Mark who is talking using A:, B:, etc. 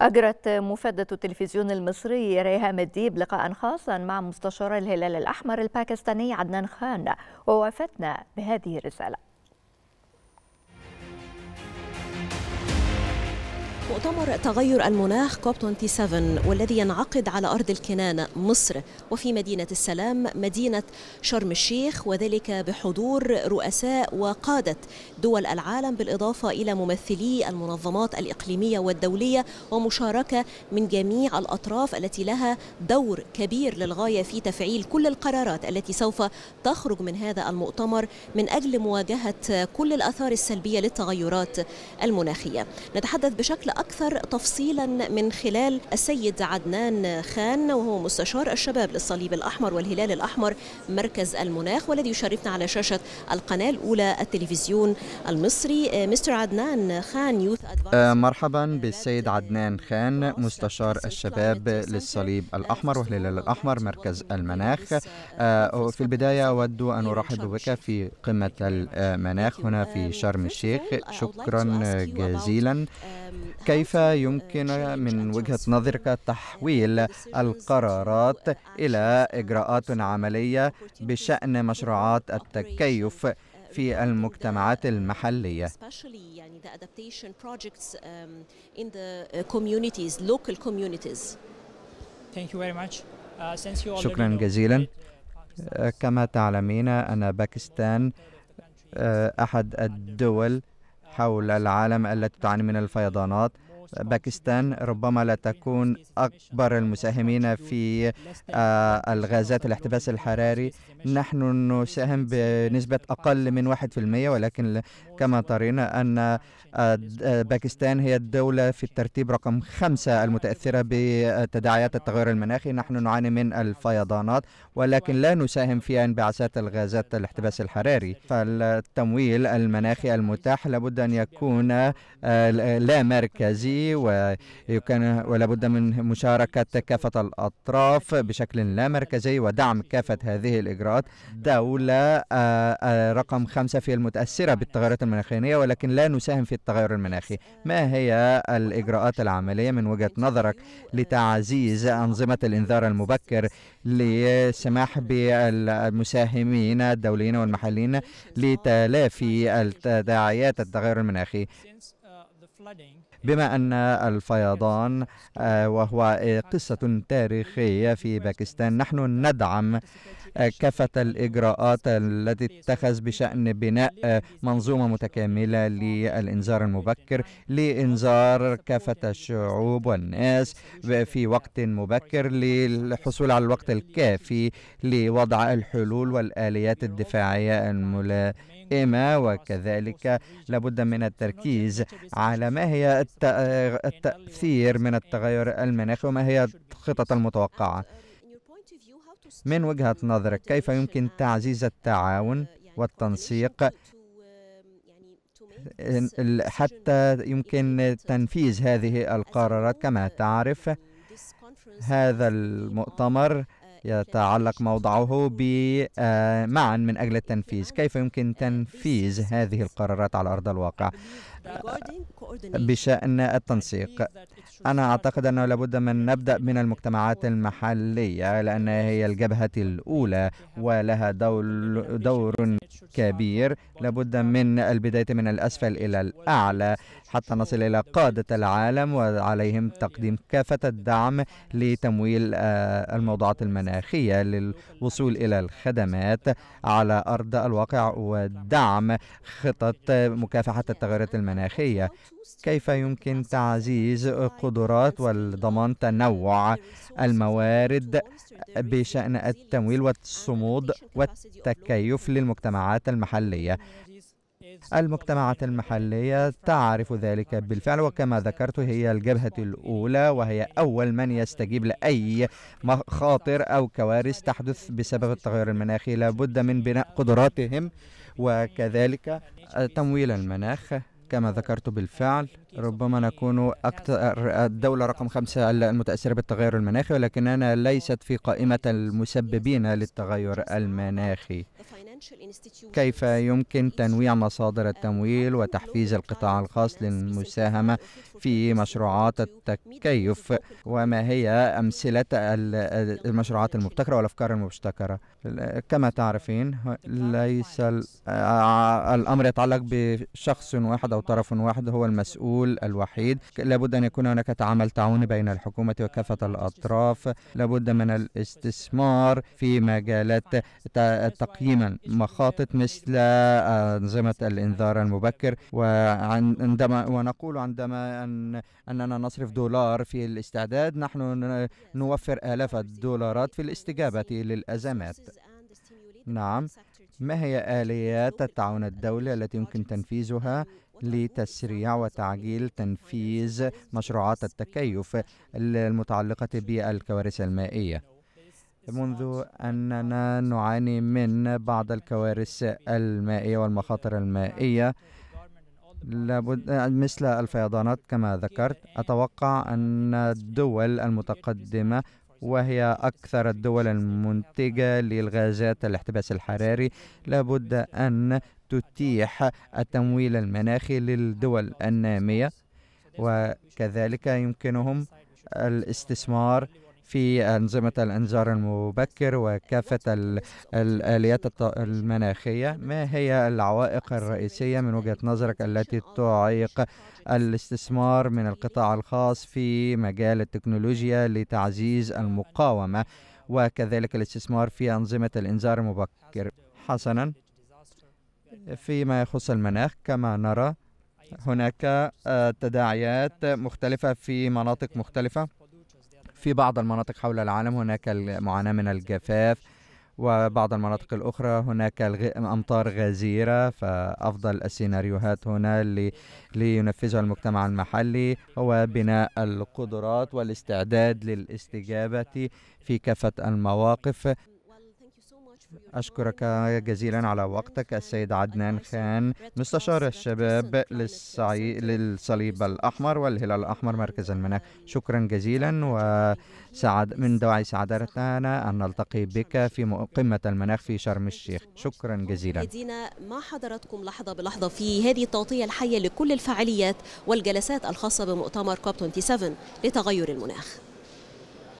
A: أجرت مفادة التلفزيون المصري ريهام الديب لقاء خاصا مع مستشار الهلال الأحمر الباكستاني عدنان خان ووافتنا بهذه الرسالة مؤتمر تغير المناخ كوب 27 والذي ينعقد على أرض الكنانة مصر وفي مدينة السلام مدينة شرم الشيخ وذلك بحضور رؤساء وقادة دول العالم بالإضافة إلى ممثلي المنظمات الإقليمية والدولية ومشاركة من جميع الأطراف التي لها دور كبير للغاية في تفعيل كل القرارات التي سوف تخرج من هذا المؤتمر من أجل مواجهة كل الآثار السلبية للتغيرات المناخية نتحدث بشكل أكثر تفصيلا من خلال السيد عدنان خان وهو مستشار الشباب للصليب الأحمر والهلال الأحمر مركز المناخ والذي يشرفنا على شاشة القناة الأولى التلفزيون المصري آه، مستر عدنان خان يوث
B: آه، مرحبا بالسيد عدنان خان آه، مستشار الشباب للصليب الأحمر والهلال الأحمر مركز المناخ في البداية أود أن أرحب بك في قمة المناخ هنا في uh, شرم الشيخ شكرا جزيلا um, كيف يمكن من وجهة نظرك تحويل القرارات إلى إجراءات عملية بشأن مشروعات التكيف في المجتمعات المحلية
A: يعني um, uh, uh, شكرا جزيلا
B: كما تعلمين أن باكستان آه، أحد الدول حول العالم التي تعاني من الفيضانات باكستان ربما لا تكون أكبر المساهمين في آه، الغازات الاحتباس الحراري نحن نساهم بنسبة أقل من 1% ولكن كما ترينا أن آه، آه، باكستان هي الدولة في الترتيب رقم خمسة المتأثرة بتداعيات التغير المناخي نحن نعاني من الفيضانات ولكن لا نساهم في انبعاثات الغازات الاحتباس الحراري فالتمويل المناخي المتاح لابد أن يكون لا مركزي الدولي ولا بد من مشاركة كافة الأطراف بشكل لا مركزي ودعم كافة هذه الإجراءات دولة آه، آه، رقم خمسة في المتأثرة بالتغيرات المناخية ولكن لا نساهم في التغير المناخي ما هي الإجراءات العملية من وجهة نظرك لتعزيز أنظمة الإنذار المبكر للسماح بالمساهمين الدوليين والمحليين لتلافي التداعيات التغير المناخي uh, بما أن الفيضان آه، وهو قصة تاريخية في باكستان نحن ندعم كافة الإجراءات التي اتخذ بشأن بناء منظومة متكاملة للإنذار المبكر لإنذار كافة الشعوب والناس في وقت مبكر للحصول على الوقت الكافي لوضع الحلول والآليات الدفاعية الملائمة وكذلك لابد من التركيز على ما هي التأثير من التغير المناخي وما هي الخطط المتوقعة من وجهة نظرك كيف يمكن تعزيز التعاون والتنسيق حتى يمكن تنفيذ هذه القرارات كما تعرف هذا المؤتمر يتعلق موضعه آه، معا من أجل التنفيذ كيف يمكن تنفيذ هذه القرارات على أرض الواقع بشأن التنسيق أنا أعتقد أنه لابد من نبدأ من المجتمعات المحلية لأنها هي الجبهة الأولى ولها دور كبير لابد من البداية من الأسفل إلى الأعلى حتى نصل إلى قادة العالم وعليهم تقديم كافة الدعم لتمويل آه، الموضوعات المناخية للوصول إلى الخدمات على أرض الواقع ودعم خطط مكافحة التغيرات المناخية المناخية كيف يمكن تعزيز قدرات والضمان تنوع الموارد بشأن التمويل والصمود والتكيف للمجتمعات المحلية المجتمعات المحلية تعرف ذلك بالفعل وكما ذكرت هي الجبهة الأولى وهي أول من يستجيب لأي مخاطر أو كوارث تحدث بسبب التغير المناخي لابد من بناء قدراتهم وكذلك تمويل المناخ كما ذكرت بالفعل ربما نكون أكثر الدولة رقم خمسة المتأثرة بالتغير المناخي ولكننا ليست في قائمة المسببين للتغير المناخي كيف يمكن تنويع مصادر التمويل وتحفيز القطاع الخاص للمساهمة في مشروعات التكيف وما هي أمثلة المشروعات المبتكرة والأفكار المبتكرة كما تعرفين ليس الأمر يتعلق بشخص واحد أو طرف واحد هو المسؤول المسؤول الوحيد لابد أن يكون هناك تعامل تعاوني بين الحكومة وكافة الأطراف لابد من الاستثمار في مجالات تقييما مخاطط مثل آه، أنظمة الإنذار المبكر وعندما ونقول عندما أن أننا نصرف دولار في الاستعداد نحن نوفر آلاف الدولارات في الاستجابة للأزمات نعم ما هي آليات التعاون الدولي التي يمكن تنفيذها لتسريع وتعجيل تنفيذ مشروعات التكيف المتعلقة بالكوارث المائية منذ أننا نعاني من بعض الكوارث المائية والمخاطر المائية لابد مثل الفيضانات كما ذكرت أتوقع أن الدول المتقدمة وهي أكثر الدول المنتجة للغازات الاحتباس الحراري لابد أن تتيح التمويل المناخي للدول النامية وكذلك يمكنهم الاستثمار في أنظمة الإنذار المبكر وكافة الآليات المناخية ما هي العوائق الرئيسية من وجهة نظرك التي تعيق الاستثمار من القطاع الخاص في مجال التكنولوجيا لتعزيز المقاومة وكذلك الاستثمار في أنظمة الإنذار المبكر حسنا فيما يخص المناخ كما نرى هناك آه، تداعيات مختلفة في مناطق مختلفة في بعض المناطق حول العالم هناك المعاناة من الجفاف وبعض المناطق الأخرى هناك أمطار غزيرة فأفضل السيناريوهات هنا لينفذها المجتمع المحلي هو بناء القدرات والاستعداد للاستجابة في كافة المواقف أشكرك جزيلا على وقتك السيد عدنان خان مستشار الشباب للسعي... للصليب الأحمر والهلال الأحمر مركز المناخ شكرا جزيلا وسعد من دواعي سعادتنا أن نلتقي بك في قمة المناخ في شرم الشيخ شكرا جزيلا
A: ما مع حضراتكم لحظة بلحظة في هذه التغطية الحية لكل الفعاليات والجلسات الخاصة بمؤتمر كوب 27 لتغير المناخ